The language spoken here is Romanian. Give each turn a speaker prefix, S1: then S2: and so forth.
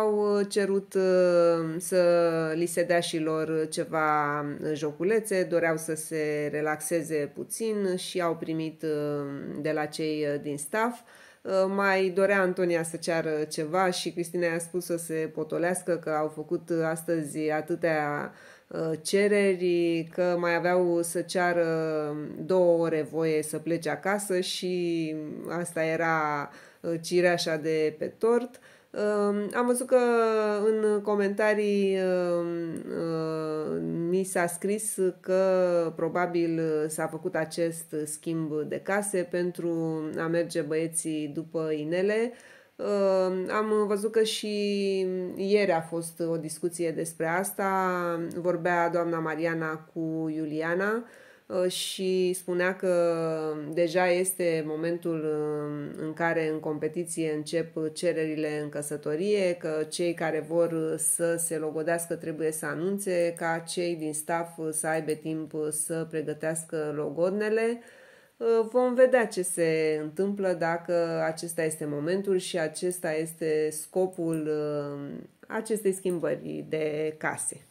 S1: au uh, cerut uh, să li se dea și lor uh, ceva joculețe, doreau să se relaxeze puțin și au primit de la cei din staff Uh, mai dorea Antonia să ceară ceva și Cristina i-a spus să se potolească că au făcut uh, astăzi atâtea uh, cereri, că mai aveau să ceară două ore voie să plece acasă și asta era cireașa de pe tort. Am văzut că în comentarii mi s-a scris că probabil s-a făcut acest schimb de case pentru a merge băieții după inele. Uh, am văzut că și ieri a fost o discuție despre asta. Vorbea doamna Mariana cu Iuliana Uh, și spunea că deja este momentul uh, în care în competiție încep cererile în căsătorie, că cei care vor să se logodească trebuie să anunțe, ca cei din staff să aibă timp să pregătească logodnele. Uh, vom vedea ce se întâmplă dacă acesta este momentul și acesta este scopul acestei schimbări de case.